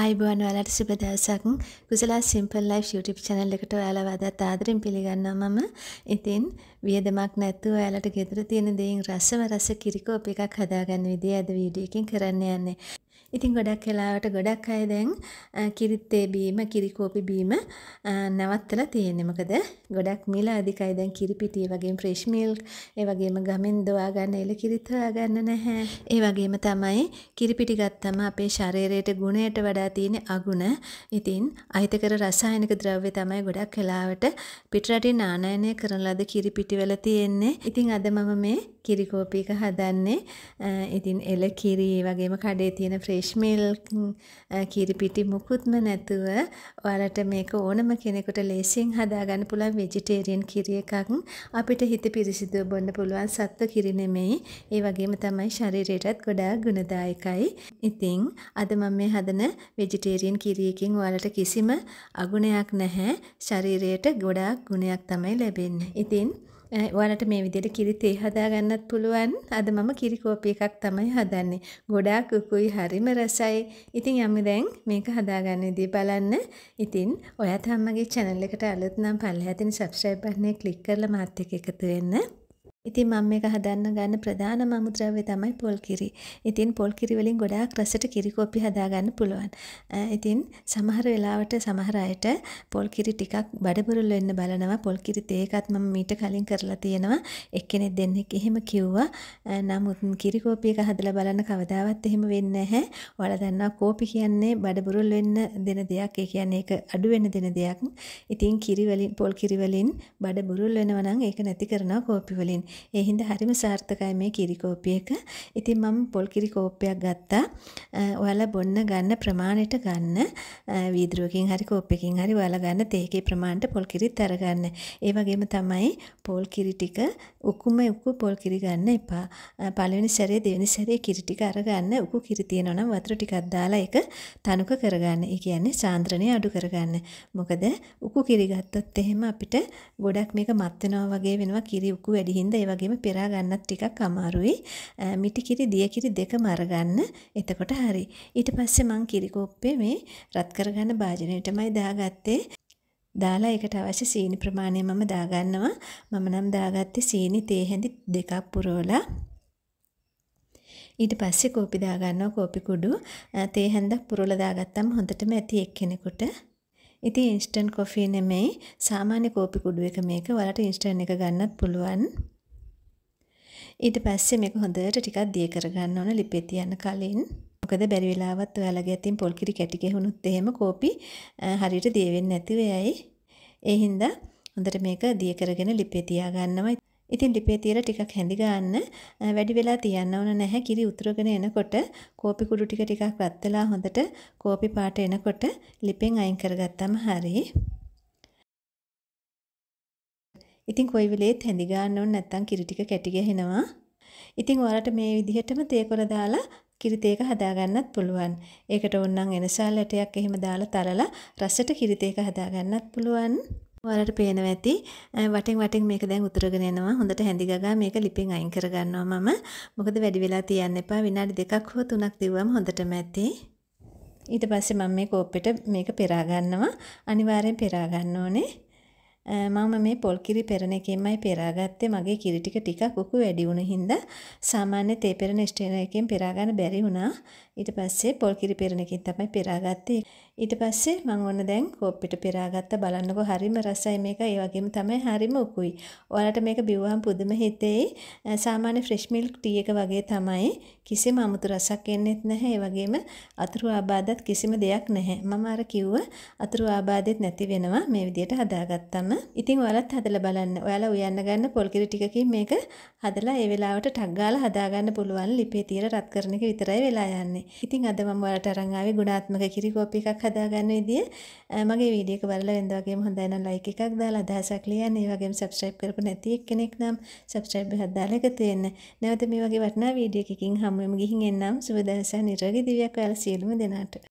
අයිබුවන් ඔයාලට සුබ දවසක්. Kusala simple life YouTube channel එකට ඔයාලා වැඩත් ආදරෙන් පිළිගන්නවා මම. ඉතින් වියදමක් නැතුව ඔයාලට ගෙදර තියෙන දෙයින් රසව රස කිරිකෝප් එකක් හදාගන්න විදිය අද වීඩියෝ එකෙන් කරන්න යන්නේ. ඉතින් ගොඩක් වෙලාවට ගොඩක් අය දැන් කිරිත්තේ බීම කිරිකෝපි බීම නවත්තලා තියෙන්නේ. මොකද ගොඩක් මිල අධිකයි දැන් කිරිපිටි වගේම ෆ්‍රෙෂ් මිල්ක් ඒ වගේම ගමෙන් දොවා ගන්න එළ කිරිත් හොයාගන්න නැහැ. ඒ වගේම තමයි කිරිපිටි ගත්තම අපේ ශරීරයට ගුණයට වඩා තියෙන අගුණ. ඉතින් අහිතකර රසායනික ද්‍රව්‍ය තමයි ගොඩක් වෙලාවට පිටරටින් ආනයනය කරන ලද කිරිපිටි පිටිවල තියෙන්නේ. ඉතින් අද මම මේ කිරි කෝපි එක හදන්නේ. ඉතින් එළ කිරි වගේම කඩේ තියෙන ෆ්‍රෙෂ් මිල්ක් කිරි පිටි මුකුත්ම නැතුව ඔයාලට මේක ඕනම කෙනෙකුට ලේසියෙන් හදාගන්න පුළුවන් ভেජිටේරියන් කිරි එකක්. අපිට හිත පිරිසිදුව බොන්න පුළුවන් සත්ව කිරි නෙමෙයි. ඒ වගේම තමයි ශරීරයටත් ගොඩාක් ගුණදායකයි. ඉතින් අද මම මේ හදන ভেජිටේරියන් කිරි එකකින් ඔයාලට කිසිම අගුණයක් නැහැ. ශරීරයට ගොඩාක් ගුණයක් තමයි ලැබෙන්නේ. ඉතින් ඔයාලට මේ විදිහට කිරි තේ හදා ගන්නත් පුළුවන්. අද මම කිරි කෝපි එකක් තමයි හදන්නේ. ගොඩාක් උකුයි හරිම රසයි. ඉතින් යමු දැන් මේක හදාගන්න විදිය බලන්න. ඉතින් ඔයත් අම්මගේ channel එකට අලුත් නම් පල්ලෙහා තියෙන subscribe button එක click කරලා මාත් එක්ක එකතු වෙන්න. ඉතින් මම මේක හදන්න ගන්න ප්‍රධානම අමුද්‍රව්‍ය තමයි පොල් කිරි. ඉතින් පොල් කිරි වලින් ගොඩාක් රසට කිරි කොපි හදාගන්න පුළුවන්. ඉතින් සමහර වෙලාවට සමහර අයට පොල් කිරි ටිකක් බඩබුරුල් වෙන්න බලනවා. පොල් කිරි තේකත් මම මීට කලින් කරලා තියෙනවා. එක්කෙනෙක් දෙන්නෙක් එහෙම කිව්වා. නමුත් කිරි කෝපි එක හදලා බලන්න කවදාවත් එහෙම වෙන්නේ නැහැ. ඔයාලා දන්නවා කෝපි කියන්නේ බඩබුරුල් වෙන්න දෙන දෙයක්. ඒ කියන්නේ ඒක අඩු වෙන්න දෙන දෙයක්. ඉතින් කිරි වලින් පොල් කිරි වලින් බඩබුරුල් වෙනවා නම් ඒක නැති කරනවා කෝපි වලින්. ඒ හින්දා හරිම සාර්ථකයි මේ කිරි කෝපි එක. ඉතින් මම පොල් කිරි කෝප්පයක් ගත්තා. ඔයාලා බොන්න ගන්න ප්‍රමාණයට ගන්න වීදුරුවකින් හරි කෝප්පකින් හරි ඔයාලා ගන්න තේකේ ප්‍රමාණයට පොල් කිරිත් අරගන්න. ඒ වගේම තමයි පොල් කිරි ටික උකුම උකු පොල් කිරි ගන්න එපා. පළවෙනි සැරේ දෙවෙනි සැරේ කිරි ටික අරගන්න උකු කිරි තියෙනවා නම් වතුර ටිකක් දාලා ඒක තනුක කරගන්න. ඒ කියන්නේ සාන්ද්‍රණය අඩු කරගන්න. මොකද උකු කිරි ගත්තොත් එහෙම අපිට ගොඩක් මේක මත් වෙනවා වගේ වෙනවා කිරි උකු වැඩි හින්දා ඒ වගේම පෙරා ගන්නත් ටිකක් අමාරුයි. මිටි කිරි දිය කිරි දෙකම අරගන්න. එතකොට හරි. ඊට පස්සේ මං කිරි කෝප්පේ මේ රත් කරගන්න භාජනයටමයි දාගත්තේ. දාලා ඒකට අවශ්‍ය සීනි ප්‍රමාණය මම දාගන්නවා. මම නම් දාගත්තේ සීනි තේ හැඳි දෙකක් පුරවලා. ඊට පස්සේ කෝපි දාගන්නවා කෝපි කුඩු. තේ හැඳක් පුරවලා දාගත්තම හොඳටම ඇති එක්කෙනෙකුට. ඉතින් ඉන්ස්ටන්ට් කොෆි නෙමෙයි සාමාන්‍ය කෝපි කුඩු එක මේක. ඔයාලට ඉන්ස්ටන්ට් එක ගන්නත් පුළුවන්. ඊට පස්සේ මේක හොඳට ටිකක් දිය කරගන්න ඕන ලිපේ තියන්න කලින්. මොකද බැරි වෙලාවත් ඔයාලගේ අතින් පොල් කිරි කැටි ගැහුණොත් එහෙම කෝපි හරියට දිය වෙන්නේ නැතිව යයි. ඒ හින්දා හොඳට මේක දිය කරගෙන ලිපේ තියා ගන්නවා. ඉතින් ලිපේ තියලා ටිකක් හැඳි ගන්න වැඩි වෙලා තියන්න ඕන නැහැ කිරි උතුරගෙන එනකොට කෝපි කුඩු ටික ටිකක් වත් වෙලා හොඳට කෝපි පාට එනකොට ලිපෙන් අයින් කරගත්තම හරියි. ඉතින් කොයි වෙලේත් හැඳි ගන්න ඕන නැත්නම් කිරි ටික කැටි ගහනවා. ඉතින් ඔයාලට මේ විදිහටම තේකොළ දාලා කිරි තේක හදාගන්නත් පුළුවන්. ඒකට ඕනනම් එනසාල් ඇටයක් එහෙම දාලා තලලා රසට කිරි තේක හදාගන්නත් පුළුවන්. ඔයාලට පේනවා ඇති වටෙන් වටෙන් මේක දැන් උතුරගෙන යනවා හොඳට හැඳි ගගා මේක ලිපෙන් අයින් කර ගන්නවා මම මොකද වැඩි වෙලා තියන්න එපා විනාඩි දෙකක් හෝ තුනක් දිවුවම හොඳටම ඇති ඊට පස්සේ මම මේ කෝප්පෙට මේක පෙරා ගන්නවා අනිවාර්යෙන් පෙරා ගන්න ඕනේ මම මේ පොල් කිරි පෙරණ එකෙන්මයි පෙරාගත්තේ මගේ කිරි ටික ටිකක් උකු වැඩි වුණු හින්දා සාමාන්‍ය තේ පෙරණ ස්ටේන එකෙන් පෙරා ගන්න බැරි වුණා. ඊට පස්සේ පොල් කිරි පෙරණ එකෙන් තමයි පෙරාගත්තේ. ඊට පස්සේ මම ඔන්න දැන් කෝප්පෙට පෙරාගත්ත බලන්නකෝ හරිම රසයි මේක. ඒ වගේම තමයි හරිම උකුයි. ඔයාලට මේක බිව්වහම පුදුම හිතෙයි. සාමාන්‍ය ෆ්‍රෙෂ් මිල්ක් ටී එක වගේ තමයි. කිසිම අමුතු රසක් එන්නෙත් නැහැ. ඒ වගේම අතුරු ආබාධත් කිසිම දෙයක් නැහැ. මම අර කිව්ව අතුරු ආබාධෙත් නැති වෙනවා මේ විදියට හදාගත්තම. වගේම ඉතින් ඔයාලත් හදලා බලන්න. ඔයාලා උයන්න ගන්න පොල්කිරි ටිකකින් මේක හදලා ඒ වෙලාවට ටක් ගාලා හදාගන්න පුළුවන් ලිපේ තියලා රත් කරන එක විතරයි වෙලා යන්නේ. ඉතින් අද මම ඔයාලට අරන් ආවේ ගුණාත්මක කිරි කෝපි එකක් හදාගන්න විදිය. මගේ වීඩියෝ එක බලලා වෙනද වගේම හොඳයි නම් ලයික් එකක් දාලා අදහසක් ලියන්න. ඒ වගේම subscribe කරපු නැති එක්කෙනෙක් නම් subscribe එකක් දාලා එකතු වෙන්න. නැවත මේ වගේ වටිනා වීඩියෝ එකකින් හමු වෙමු ගිහින් එන්නම්. සුබ දවසක් නිරෝගී දිවියක් ඔයාලා සියලුම දෙනාට.